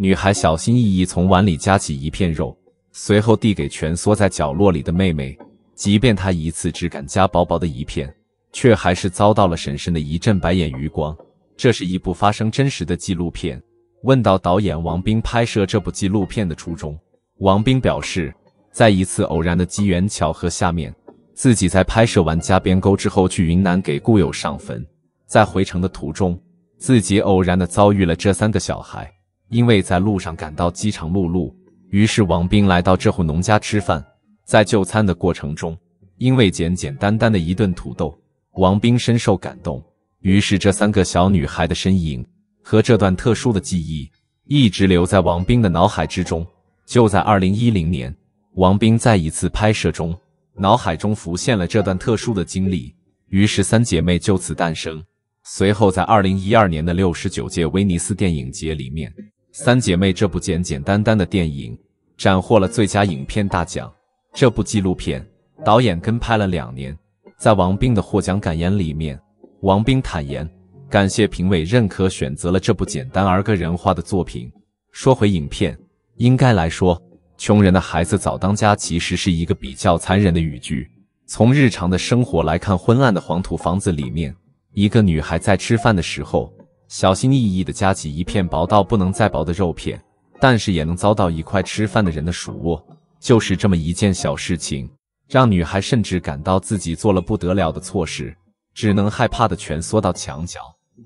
女孩小心翼翼从碗里夹起一片肉，随后递给蜷缩在角落里的妹妹。即便她一次只敢夹薄薄的一片，却还是遭到了婶婶的一阵白眼余光。这是一部发生真实的纪录片。问到导演王兵拍摄这部纪录片的初衷，王兵表示，在一次偶然的机缘巧合下面，自己在拍摄完《加边沟》之后，去云南给故友上坟，在回程的途中，自己偶然的遭遇了这三个小孩。因为在路上感到饥肠辘辘，于是王兵来到这户农家吃饭。在就餐的过程中，因为简简单单的一顿土豆，王兵深受感动。于是这三个小女孩的身影和这段特殊的记忆一直留在王斌的脑海之中。就在2010年，王斌在一次拍摄中，脑海中浮现了这段特殊的经历，于是三姐妹就此诞生。随后在2012年的六69届威尼斯电影节里面。三姐妹这部简简单单的电影斩获了最佳影片大奖。这部纪录片导演跟拍了两年。在王兵的获奖感言里面，王兵坦言感谢评委认可，选择了这部简单而个人化的作品。说回影片，应该来说，穷人的孩子早当家其实是一个比较残忍的语句。从日常的生活来看，昏暗的黄土房子里面，一个女孩在吃饭的时候。小心翼翼地夹起一片薄到不能再薄的肉片，但是也能遭到一块吃饭的人的数落。就是这么一件小事情，让女孩甚至感到自己做了不得了的错事，只能害怕的蜷缩到墙角，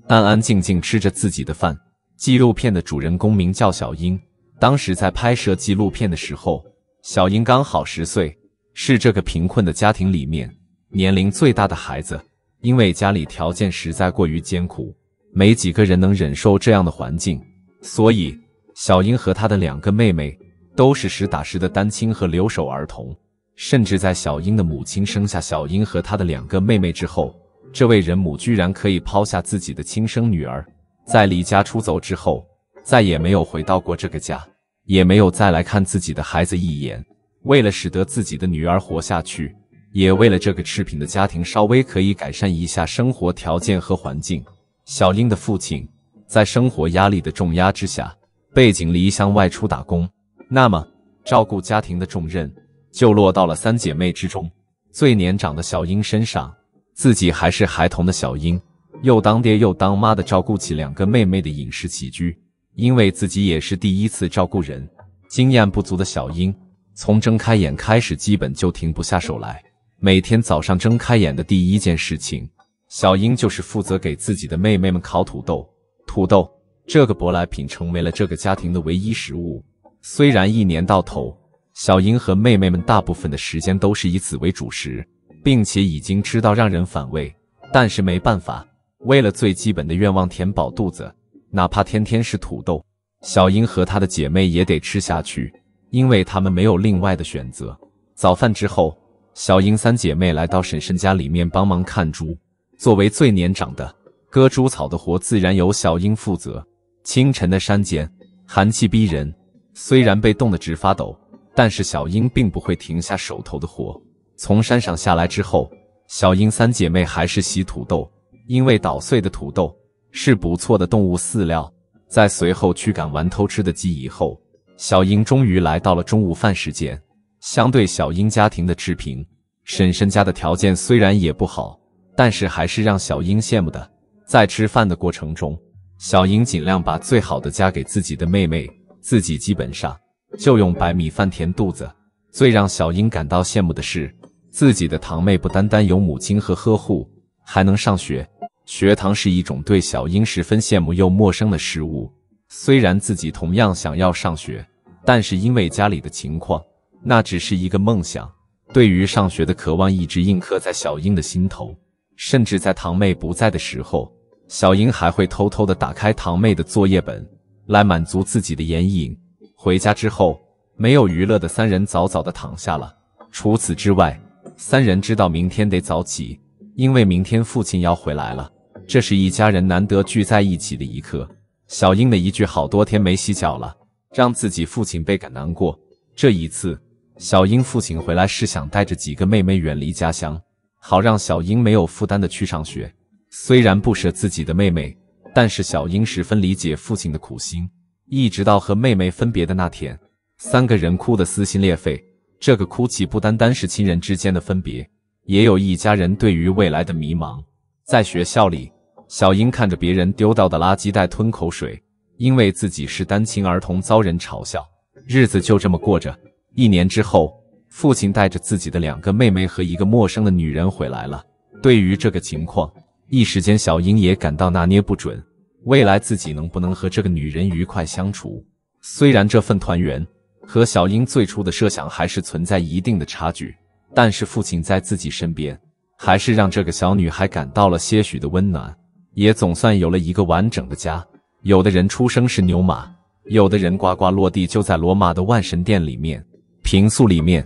安安静静吃着自己的饭。纪录片的主人公名叫小英，当时在拍摄纪录片的时候，小英刚好十岁，是这个贫困的家庭里面年龄最大的孩子。因为家里条件实在过于艰苦。没几个人能忍受这样的环境，所以小英和她的两个妹妹都是实打实的单亲和留守儿童。甚至在小英的母亲生下小英和她的两个妹妹之后，这位人母居然可以抛下自己的亲生女儿，在离家出走之后，再也没有回到过这个家，也没有再来看自己的孩子一眼。为了使得自己的女儿活下去，也为了这个赤贫的家庭稍微可以改善一下生活条件和环境。小英的父亲在生活压力的重压之下，背井离乡外出打工，那么照顾家庭的重任就落到了三姐妹之中最年长的小英身上。自己还是孩童的小英，又当爹又当妈的照顾起两个妹妹的饮食起居。因为自己也是第一次照顾人，经验不足的小英，从睁开眼开始，基本就停不下手来。每天早上睁开眼的第一件事情。小英就是负责给自己的妹妹们烤土豆，土豆这个舶来品成为了这个家庭的唯一食物。虽然一年到头，小英和妹妹们大部分的时间都是以此为主食，并且已经吃到让人反胃，但是没办法，为了最基本的愿望填饱肚子，哪怕天天是土豆，小英和她的姐妹也得吃下去，因为她们没有另外的选择。早饭之后，小英三姐妹来到婶婶家里面帮忙看猪。作为最年长的，割猪草的活自然由小英负责。清晨的山间寒气逼人，虽然被冻得直发抖，但是小英并不会停下手头的活。从山上下来之后，小英三姐妹还是洗土豆，因为捣碎的土豆是不错的动物饲料。在随后驱赶完偷吃的鸡以后，小英终于来到了中午饭时间。相对小英家庭的持平，婶婶家的条件虽然也不好。但是还是让小英羡慕的。在吃饭的过程中，小英尽量把最好的夹给自己的妹妹，自己基本上就用白米饭填肚子。最让小英感到羡慕的是，自己的堂妹不单单有母亲和呵护，还能上学。学堂是一种对小英十分羡慕又陌生的事物。虽然自己同样想要上学，但是因为家里的情况，那只是一个梦想。对于上学的渴望一直印刻在小英的心头。甚至在堂妹不在的时候，小英还会偷偷的打开堂妹的作业本，来满足自己的眼瘾。回家之后，没有娱乐的三人早早的躺下了。除此之外，三人知道明天得早起，因为明天父亲要回来了。这是一家人难得聚在一起的一刻。小英的一句“好多天没洗脚了”，让自己父亲倍感难过。这一次，小英父亲回来是想带着几个妹妹远离家乡。好让小英没有负担的去上学。虽然不舍自己的妹妹，但是小英十分理解父亲的苦心。一直到和妹妹分别的那天，三个人哭得撕心裂肺。这个哭泣不单单是亲人之间的分别，也有一家人对于未来的迷茫。在学校里，小英看着别人丢掉的垃圾袋吞口水，因为自己是单亲儿童遭人嘲笑，日子就这么过着。一年之后。父亲带着自己的两个妹妹和一个陌生的女人回来了。对于这个情况，一时间小英也感到拿捏不准，未来自己能不能和这个女人愉快相处？虽然这份团圆和小英最初的设想还是存在一定的差距，但是父亲在自己身边，还是让这个小女孩感到了些许的温暖，也总算有了一个完整的家。有的人出生是牛马，有的人呱呱落地就在罗马的万神殿里面，平素里面。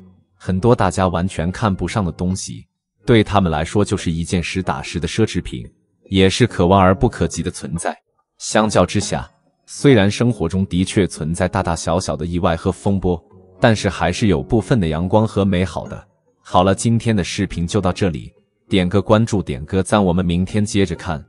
很多大家完全看不上的东西，对他们来说就是一件实打实的奢侈品，也是可望而不可及的存在。相较之下，虽然生活中的确存在大大小小的意外和风波，但是还是有部分的阳光和美好的。好了，今天的视频就到这里，点个关注，点个赞，我们明天接着看。